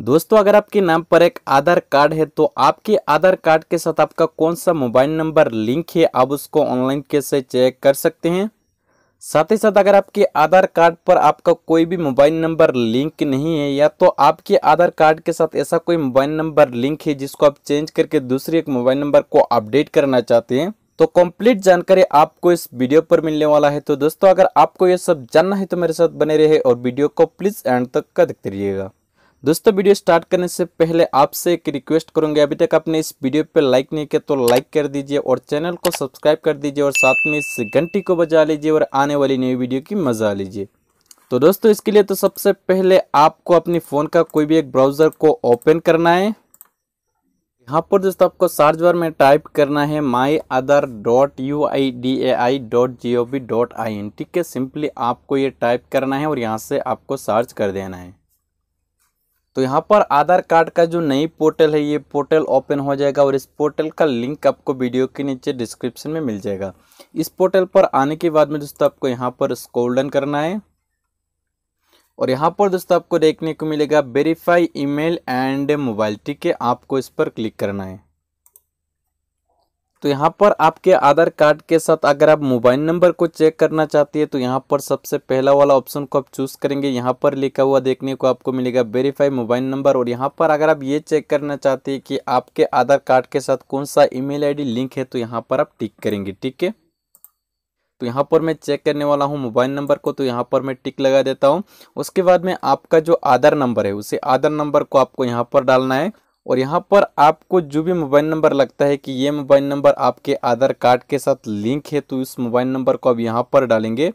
दोस्तों अगर आपके नाम पर एक आधार कार्ड है तो आपके आधार कार्ड के साथ आपका कौन सा मोबाइल नंबर लिंक है आप उसको ऑनलाइन कैसे चेक कर सकते हैं साथ ही साथ अगर आपके आधार कार्ड पर आपका कोई भी मोबाइल नंबर लिंक नहीं है या तो आपके आधार कार्ड के साथ ऐसा कोई मोबाइल नंबर लिंक है जिसको आप चेंज करके दूसरे एक मोबाइल नंबर को अपडेट करना चाहते हैं तो कंप्लीट जानकारी आपको इस वीडियो पर मिलने वाला है तो दोस्तों अगर आपको ये सब जानना है तो मेरे साथ बने रहे और वीडियो को प्लीज़ एंड तक का देखते रहिएगा दोस्तों वीडियो स्टार्ट करने से पहले आपसे एक रिक्वेस्ट करूंगे अभी तक आपने इस वीडियो पे लाइक नहीं किया तो लाइक कर दीजिए और चैनल को सब्सक्राइब कर दीजिए और साथ में इस घंटी को बजा लीजिए और आने वाली नई वीडियो की मजा लीजिए तो दोस्तों इसके लिए तो सबसे पहले आपको अपनी फ़ोन का कोई भी एक ब्राउज़र को ओपन करना है यहाँ पर दोस्तों आपको सर्च बार में टाइप करना है my Aadhaar dot U I D A I dot G O V dot I N ठीक है सिंपली आपको ये टाइप करना है और यहाँ से आपको सर्च कर देना है तो यहाँ पर आधार कार्ड का जो नई पोर्टल है ये पोर्टल ओपन हो जाएगा और इस पोर्टल का लिंक आपको वीडियो के नीचे डिस्क्रिप्शन में मिल जाएगा इस पोर्टल पर आने के बाद में दोस्तों आपको यहाँ पर स्कोल्डन करना है और यहाँ पर दोस्तों आपको देखने को मिलेगा वेरीफाई ईमेल एंड मोबाइल ठीक है आपको इस पर क्लिक करना है तो यहाँ पर आपके आधार कार्ड के साथ अगर आप मोबाइल नंबर को चेक करना चाहती है तो यहाँ पर सबसे पहला वाला ऑप्शन को आप चूज़ करेंगे यहाँ पर लिखा हुआ देखने को आपको मिलेगा वेरीफाई मोबाइल नंबर और यहाँ पर अगर आप ये चेक करना चाहती है कि आपके आधार कार्ड के साथ कौन सा ईमेल आईडी लिंक है तो यहाँ पर आप टिक करेंगे ठीक है तो यहाँ पर मैं चेक करने वाला हूँ मोबाइल नंबर को तो यहाँ पर मैं टिक लगा देता हूँ उसके बाद में आपका जो आधार नंबर है उसे आधार नंबर को आपको यहाँ पर डालना है और यहाँ पर आपको जो भी मोबाइल नंबर लगता है कि ये मोबाइल नंबर आपके आधार कार्ड के साथ लिंक है तो इस मोबाइल नंबर को अब यहाँ पर डालेंगे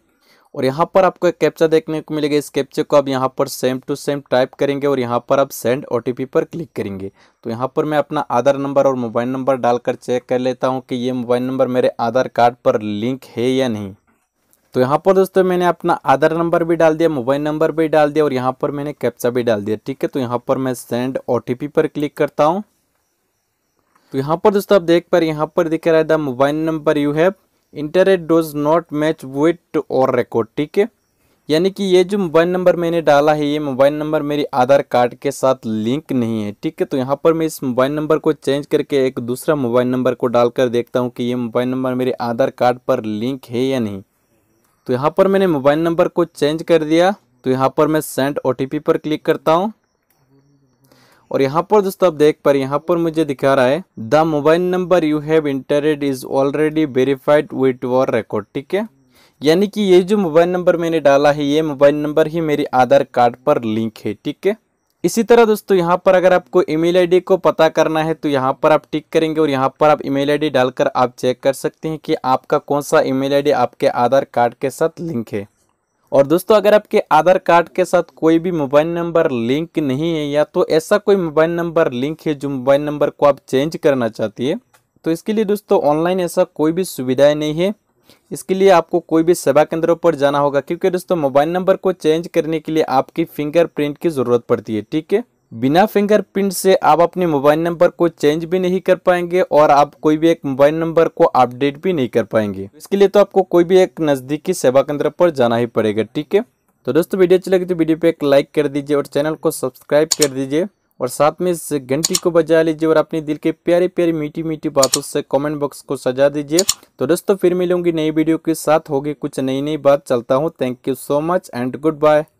और यहाँ पर आपको एक कैप्चा देखने को मिलेगा इस कैप्चे को आप यहाँ पर सेम टू सेम टाइप करेंगे और यहाँ पर आप सेंड ओ पर क्लिक करेंगे तो यहाँ पर मैं अपना आधार नंबर और मोबाइल नंबर डालकर चेक कर लेता हूँ कि ये मोबाइल नंबर मेरे आधार कार्ड पर लिंक है या नहीं तो यहाँ पर दोस्तों मैंने अपना आधार नंबर भी डाल दिया मोबाइल नंबर भी डाल दिया और यहाँ पर मैंने कैप्चा भी डाल दिया ठीक है तो यहाँ पर मैं सेंड ओ पर क्लिक करता हूँ तो यहाँ पर दोस्तों आप देख पर यहाँ पर दिख रहा है the mobile number you have entered does not match with our record ठीक है यानी कि ये जो मोबाइल नंबर मैंने डाला है ये मोबाइल नंबर मेरी आधार कार्ड के साथ लिंक नहीं है ठीक है तो यहाँ पर मैं इस मोबाइल नंबर को चेंज करके एक दूसरा मोबाइल नंबर को डालकर देखता हूँ कि ये मोबाइल नंबर मेरे आधार कार्ड पर लिंक है या नहीं तो यहाँ पर मैंने मोबाइल नंबर को चेंज कर दिया तो यहाँ पर मैं सेंड ओ पर क्लिक करता हूँ और यहाँ पर दोस्तों आप देख पा रहे यहाँ पर मुझे दिखा रहा है the mobile number you have entered is already verified with our record ठीक है यानी कि ये जो मोबाइल नंबर मैंने डाला है ये मोबाइल नंबर ही मेरे आधार कार्ड पर लिंक है ठीक है इसी तरह दोस्तों यहाँ पर अगर आपको ईमेल आईडी को पता करना है तो यहाँ पर आप टिक करेंगे और यहाँ पर आप ईमेल आईडी डालकर आप चेक कर सकते हैं कि आपका कौन सा ईमेल आईडी आपके आधार कार्ड के साथ लिंक है और दोस्तों अगर आपके आधार कार्ड के साथ कोई भी मोबाइल नंबर लिंक नहीं है या तो ऐसा कोई मोबाइल नंबर लिंक है जो मोबाइल नंबर को आप चेंज करना चाहती है तो इसके लिए दोस्तों ऑनलाइन ऐसा कोई भी सुविधाएँ नहीं है इसके लिए आपको कोई भी सेवा केंद्रों पर जाना होगा क्योंकि दोस्तों मोबाइल नंबर को चेंज करने के लिए आपकी फिंगरप्रिंट की ज़रूरत पड़ती है ठीक है बिना फिंगरप्रिंट से आप अपने मोबाइल नंबर को चेंज भी नहीं कर पाएंगे और आप कोई भी एक मोबाइल नंबर को अपडेट भी नहीं कर पाएंगे इसके लिए तो आपको कोई भी एक नज़दीकी सेवा केंद्र पर जाना ही पड़ेगा ठीक है तो दोस्तों वीडियो अच्छी लगी तो वीडियो पे एक लाइक कर दीजिए और चैनल को सब्सक्राइब कर दीजिए और साथ में इस घंटी को बजा लीजिए और अपने दिल के प्यारे प्यारे मीठी मीठी बातों से कमेंट बॉक्स को सजा दीजिए तो दोस्तों फिर मिलूंगी नई वीडियो के साथ होगी कुछ नई नई बात चलता हूँ thank you so much and good bye